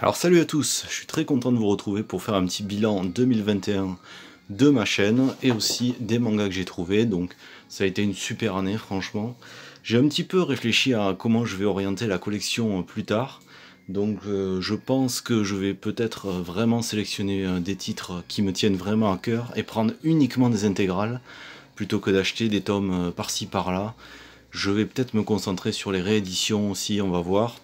Alors salut à tous, je suis très content de vous retrouver pour faire un petit bilan 2021 de ma chaîne et aussi des mangas que j'ai trouvés, donc ça a été une super année franchement. J'ai un petit peu réfléchi à comment je vais orienter la collection euh, plus tard, donc euh, je pense que je vais peut-être euh, vraiment sélectionner des titres qui me tiennent vraiment à cœur et prendre uniquement des intégrales plutôt que d'acheter des tomes par-ci par-là. Je vais peut-être me concentrer sur les rééditions aussi, on va voir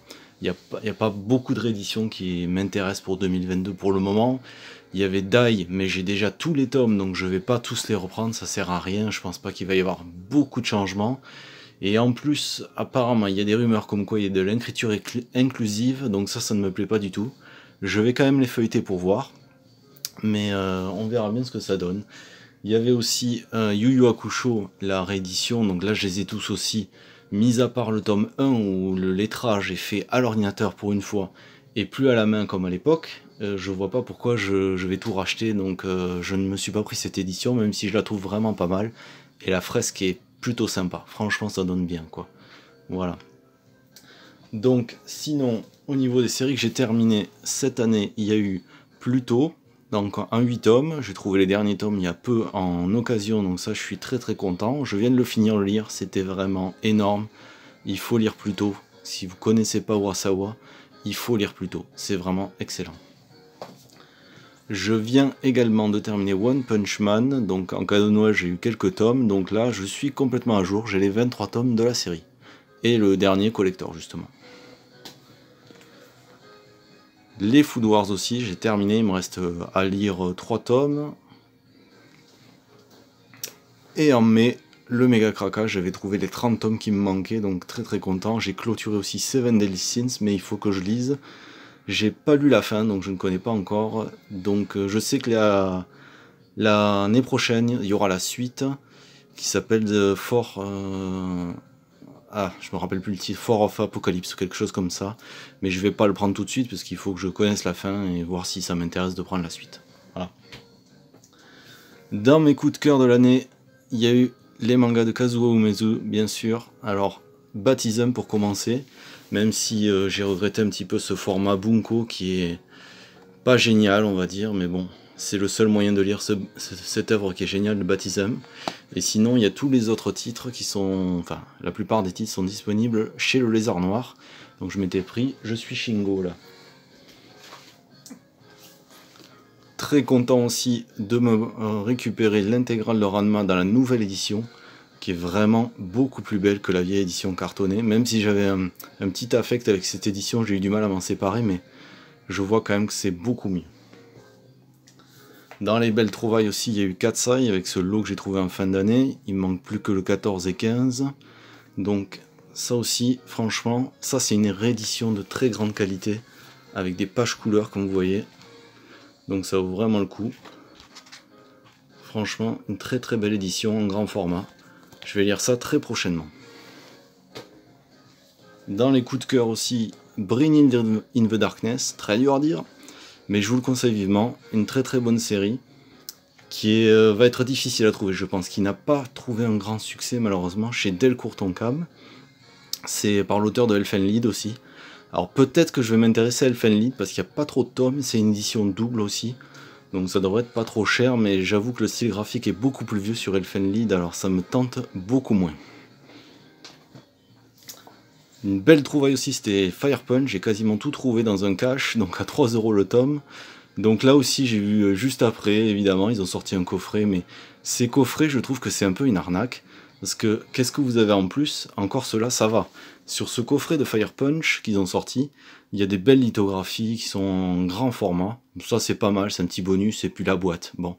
n'y a, a, pas beaucoup de rééditions qui m'intéressent pour 2022 pour le moment. Il y avait Dai, mais j'ai déjà tous les tomes, donc je vais pas tous les reprendre, ça sert à rien, je pense pas qu'il va y avoir beaucoup de changements. Et en plus, apparemment, il y a des rumeurs comme quoi il y a de l'écriture inclusive, donc ça, ça ne me plaît pas du tout. Je vais quand même les feuilleter pour voir, mais euh, on verra bien ce que ça donne. Il y avait aussi un euh, Yu Yu Hakusho, la réédition, donc là je les ai tous aussi, mis à part le tome 1 où le lettrage est fait à l'ordinateur pour une fois et plus à la main comme à l'époque, euh, je vois pas pourquoi je, vais tout racheter, donc euh, je ne me suis pas pris cette édition, même si je la trouve vraiment pas mal, et la fresque est plutôt sympa, franchement ça donne bien quoi. Voilà. Donc sinon, au niveau des séries que j'ai terminées cette année, il y a eu Plutôt. Donc en 8 tomes, j'ai trouvé les derniers tomes il y a peu en occasion, donc ça je suis très très content. Je viens de le finir, le lire, c'était vraiment énorme. Il faut lire plus tôt. Si vous connaissez pas Wasawa, il faut lire plus tôt. C'est vraiment excellent. Je viens également de terminer One Punch Man, donc en cadeau de Noël j'ai eu quelques tomes, donc là je suis complètement à jour, j'ai les 23 tomes de la série. Et le dernier collector justement. Les Food Wars aussi, j'ai terminé, il me reste euh, à lire 3 euh, tomes. Et en mai, le méga craquage, j'avais trouvé les 30 tomes qui me manquaient, donc très très content. J'ai clôturé aussi Seven Deadly Sins, mais il faut que je lise. J'ai pas lu la fin, donc je ne connais pas encore. Donc euh, je sais que l'année prochaine, il y aura la suite qui s'appelle Fort ah, je me rappelle plus le titre, Fort of Apocalypse ou quelque chose comme ça. Mais je vais pas le prendre tout de suite parce qu'il faut que je connaisse la fin et voir si ça m'intéresse de prendre la suite. Voilà. Dans mes coups de cœur de l'année, il y a eu les mangas de Kazuo Umezu, bien sûr. Alors, Baptism pour commencer, même si euh, j'ai regretté un petit peu ce format Bunko qui est pas génial, on va dire, mais bon, c'est le seul moyen de lire cette œuvre qui est géniale, le Baptism. Et sinon, il y a tous les autres titres qui sont. Enfin, la plupart des titres sont disponibles chez le Lézard Noir. Donc je m'étais pris Je suis Shingo là. Très content aussi de me euh, récupérer l'intégrale de Ranma dans la nouvelle édition, qui est vraiment beaucoup plus belle que la vieille édition cartonnée. Même si j'avais un petit affect avec cette édition, j'ai eu du mal à m'en séparer, mais je vois quand même que c'est beaucoup mieux. Dans les belles trouvailles aussi, il y a eu 4 sailles avec ce lot que j'ai trouvé en fin d'année. Il manque plus que le 14 et 15. Donc ça aussi, franchement, ça c'est une réédition de très grande qualité avec des pages couleurs comme vous voyez. Donc ça vaut vraiment le coup. Franchement, une très très belle édition en grand format. Je vais lire ça très prochainement. Dans les coups de cœur aussi, Bring in in the Darkness, très dur à dire. Mais je vous le conseille vivement, une très très bonne série qui euh, va être difficile à trouver, je pense, qui n'a pas trouvé un grand succès malheureusement chez Delcourt Cam. C'est par l'auteur de Lead aussi. Alors peut-être que je vais m'intéresser à Lead parce qu'il n'y a pas trop de tomes, c'est une édition double aussi. Donc ça devrait être pas trop cher, mais j'avoue que le style graphique est beaucoup plus vieux sur Lead, alors ça me tente beaucoup moins. Une belle trouvaille aussi, c'était Firepunch, J'ai quasiment tout trouvé dans un cache, donc à 3 euros le tome. Donc là aussi, j'ai vu euh, juste après, évidemment, ils ont sorti un coffret, mais ces coffrets, je trouve que c'est un peu une arnaque. Parce que qu'est-ce que vous avez en plus Encore cela, ça va. Sur ce coffret de Firepunch qu'ils ont sorti, il y a des belles lithographies qui sont en grand format. Ça, c'est pas mal, c'est un petit bonus, et puis la boîte. Bon.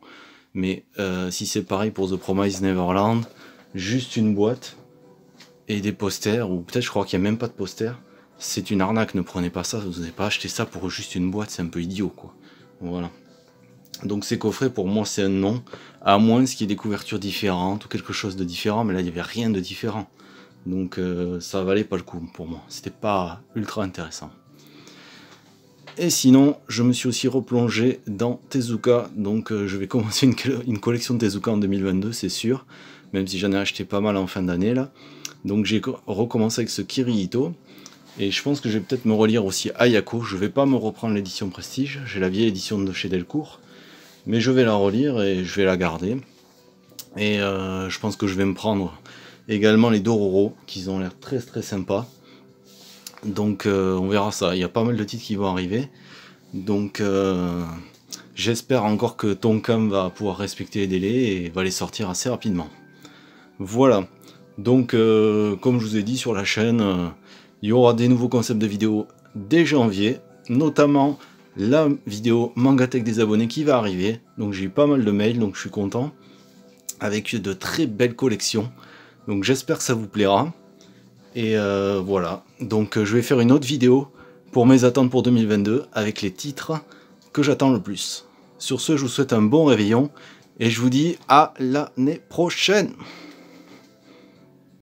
Mais euh, si c'est pareil pour The Promise Neverland, juste une boîte, et des posters, ou peut-être je crois qu'il n'y a même pas de posters. C'est une arnaque, ne prenez pas ça, vous n'avez pas acheté ça pour juste une boîte, c'est un peu idiot quoi. Voilà. Donc ces coffrets pour moi c'est un non, à moins qu'il y ait des couvertures différentes ou quelque chose de différent, mais là il n'y avait rien de différent. Donc euh, ça valait pas le coup pour moi, c'était pas ultra intéressant. Et sinon, je me suis aussi replongé dans Tezuka, donc euh, je vais commencer une, une collection de Tezuka en 2022, c'est sûr, même si j'en ai acheté pas mal en fin d'année là. Donc j'ai recommencé avec ce kirito Et je pense que je vais peut-être me relire aussi Ayako. Je ne vais pas me reprendre l'édition Prestige. J'ai la vieille édition de chez Delcourt. Mais je vais la relire et je vais la garder. Et euh, je pense que je vais me prendre également les Dororo, qui ont l'air très très sympas. Donc euh, on verra ça. Il y a pas mal de titres qui vont arriver. Donc euh, j'espère encore que Tonkam va pouvoir respecter les délais et va les sortir assez rapidement. Voilà. Donc, euh, comme je vous ai dit sur la chaîne, euh, il y aura des nouveaux concepts de vidéos dès janvier, notamment la vidéo Mangatech des abonnés qui va arriver. Donc, j'ai eu pas mal de mails, donc je suis content, avec de très belles collections. Donc, j'espère que ça vous plaira. Et euh, voilà. Donc, je vais faire une autre vidéo pour mes attentes pour 2022 avec les titres que j'attends le plus. Sur ce, je vous souhaite un bon réveillon et je vous dis à l'année prochaine